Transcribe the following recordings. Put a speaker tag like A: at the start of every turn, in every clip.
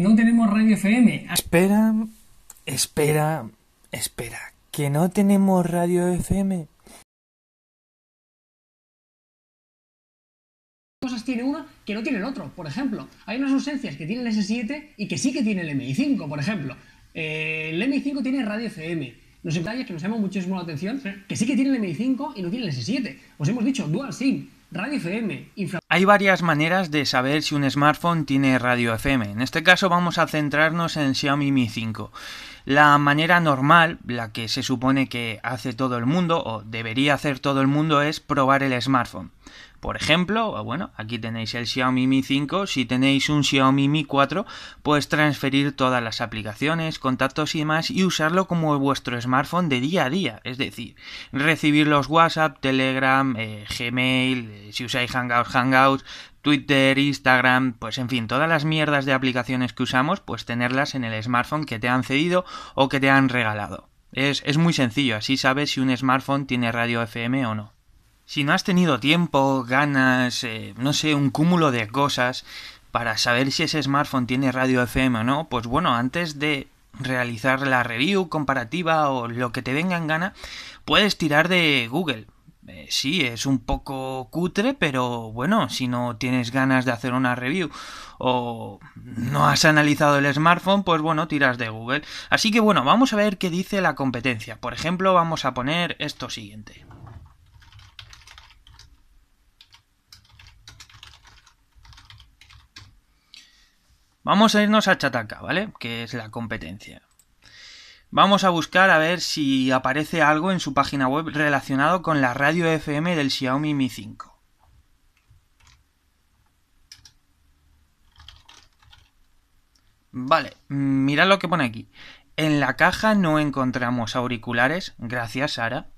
A: no tenemos radio FM. Espera, espera, espera, que no tenemos radio FM. cosas tiene una que no tiene el otro. Por ejemplo, hay unas ausencias que tiene el S7 y que sí que tiene el MI5, por ejemplo. Eh, el MI5 tiene radio FM. Nos detalles que nos llama muchísimo la atención, que sí que tiene el MI5 y no tiene el S7. Os hemos dicho dual SIM. Radio FM. Hay varias maneras de saber si un smartphone tiene radio FM. En este caso vamos a centrarnos en Xiaomi Mi 5. La manera normal, la que se supone que hace todo el mundo o debería hacer todo el mundo, es probar el smartphone. Por ejemplo, bueno, aquí tenéis el Xiaomi Mi 5, si tenéis un Xiaomi Mi 4, pues transferir todas las aplicaciones, contactos y demás y usarlo como vuestro smartphone de día a día, es decir, recibir los WhatsApp, Telegram, eh, Gmail, eh, si usáis Hangouts, Hangouts, Twitter, Instagram, pues en fin, todas las mierdas de aplicaciones que usamos, pues tenerlas en el smartphone que te han cedido o que te han regalado. es muy sencillo, así sabes si un smartphone tiene radio FM o no. Si no has tenido tiempo, ganas, eh, no sé, un cúmulo de cosas para saber si ese smartphone tiene radio FM o no, pues bueno, antes de realizar la review comparativa o lo que te venga en gana, puedes tirar de Google. Eh, sí, es un poco cutre, pero bueno, si no tienes ganas de hacer una review o no has analizado el smartphone, pues bueno, tiras de Google. Así que bueno, vamos a ver qué dice la competencia. Por ejemplo, vamos a poner esto siguiente. Vamos a irnos a Chataca, ¿vale? Que es la competencia. Vamos a buscar a ver si aparece algo en su página web relacionado con la radio FM del Xiaomi Mi 5. Vale, mirad lo que pone aquí. En la caja no encontramos auriculares, gracias Sara.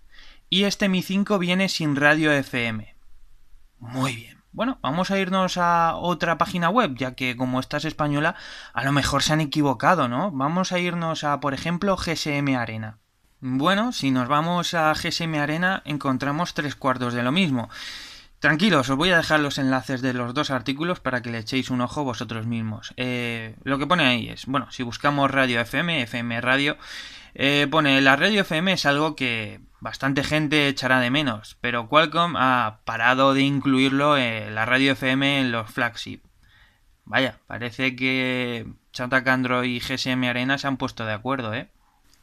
A: Y este Mi 5 viene sin radio FM. Muy bien. Bueno, vamos a irnos a otra página web, ya que como esta es española, a lo mejor se han equivocado, ¿no? Vamos a irnos a, por ejemplo, GSM Arena. Bueno, si nos vamos a GSM Arena, encontramos tres cuartos de lo mismo. Tranquilos, os voy a dejar los enlaces de los dos artículos para que le echéis un ojo vosotros mismos. Eh, lo que pone ahí es, bueno, si buscamos radio FM, FM radio, eh, pone la radio FM es algo que bastante gente echará de menos, pero Qualcomm ha parado de incluirlo en la radio FM en los flagship. Vaya, parece que Santa Candro y GSM Arena se han puesto de acuerdo, ¿eh?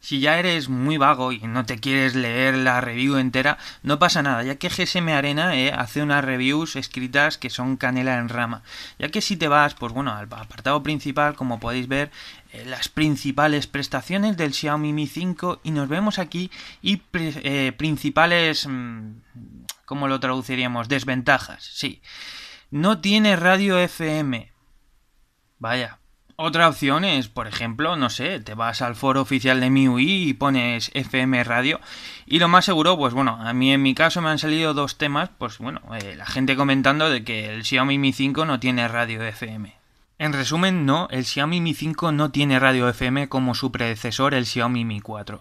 A: Si ya eres muy vago y no te quieres leer la review entera, no pasa nada, ya que GSM Arena eh, hace unas reviews escritas que son canela en rama. Ya que si te vas, pues bueno, al apartado principal, como podéis ver, eh, las principales prestaciones del Xiaomi Mi 5 y nos vemos aquí y eh, principales... Mm, ¿Cómo lo traduciríamos? Desventajas, sí. No tiene radio FM. Vaya, otra opción es, por ejemplo, no sé, te vas al foro oficial de MIUI y pones FM Radio. Y lo más seguro, pues bueno, a mí en mi caso me han salido dos temas, pues bueno, eh, la gente comentando de que el Xiaomi Mi 5 no tiene radio FM. En resumen, no, el Xiaomi Mi 5 no tiene radio FM como su predecesor, el Xiaomi Mi 4.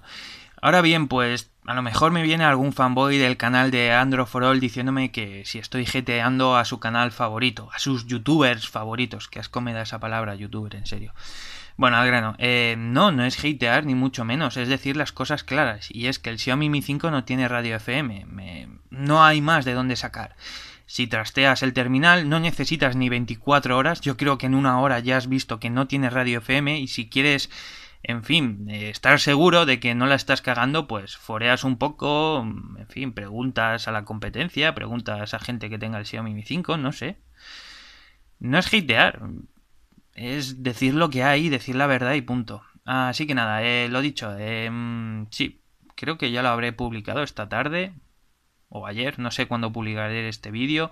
A: Ahora bien, pues a lo mejor me viene algún fanboy del canal de Andro for diciéndome que si estoy jeteando a su canal favorito, a sus youtubers favoritos, que asco me da esa palabra, youtuber, en serio. Bueno, al grano, eh, no, no es hatear ni mucho menos, es decir las cosas claras, y es que el Xiaomi Mi 5 no tiene radio FM, no hay más de dónde sacar. Si trasteas el terminal no necesitas ni 24 horas, yo creo que en una hora ya has visto que no tiene radio FM y si quieres en fin, eh, estar seguro de que no la estás cagando, pues foreas un poco, mm, en fin, preguntas a la competencia, preguntas a gente que tenga el Xiaomi Mi 5, no sé. No es hitear, es decir lo que hay, decir la verdad y punto. Así que nada, eh, lo dicho, em, sí, creo que ya lo habré publicado esta tarde o ayer, no sé cuándo publicaré este vídeo.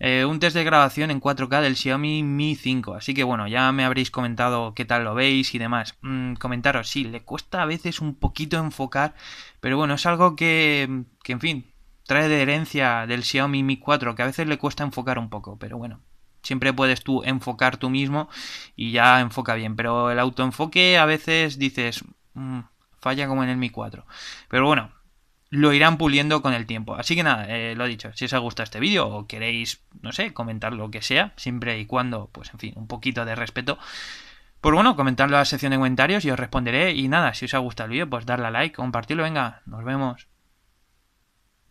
A: Eh, un test de grabación en 4K del Xiaomi Mi 5. Así que bueno, ya me habréis comentado qué tal lo veis y demás. Mm, comentaros, sí, le cuesta a veces un poquito enfocar, pero bueno, es algo que, que en fin, trae de herencia del Xiaomi Mi 4, que a veces le cuesta enfocar un poco, pero bueno, siempre puedes tú enfocar tú mismo y ya enfoca bien. Pero el autoenfoque a veces dices, mm, falla como en el Mi 4. Pero bueno, lo irán puliendo con el tiempo. Así que nada, eh, lo dicho, si os ha gustado este vídeo o queréis, no sé, comentar lo que sea, siempre y cuando, pues en fin, un poquito de respeto, pues bueno, comentadlo en la sección de comentarios y os responderé. Y nada, si os ha gustado el vídeo, pues darle a like, compartirlo, venga, nos vemos.